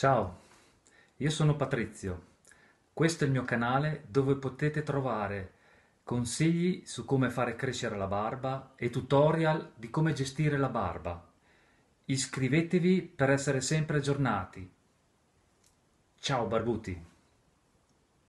Ciao, io sono Patrizio. Questo è il mio canale dove potete trovare consigli su come fare crescere la barba e tutorial di come gestire la barba. Iscrivetevi per essere sempre aggiornati. Ciao barbuti!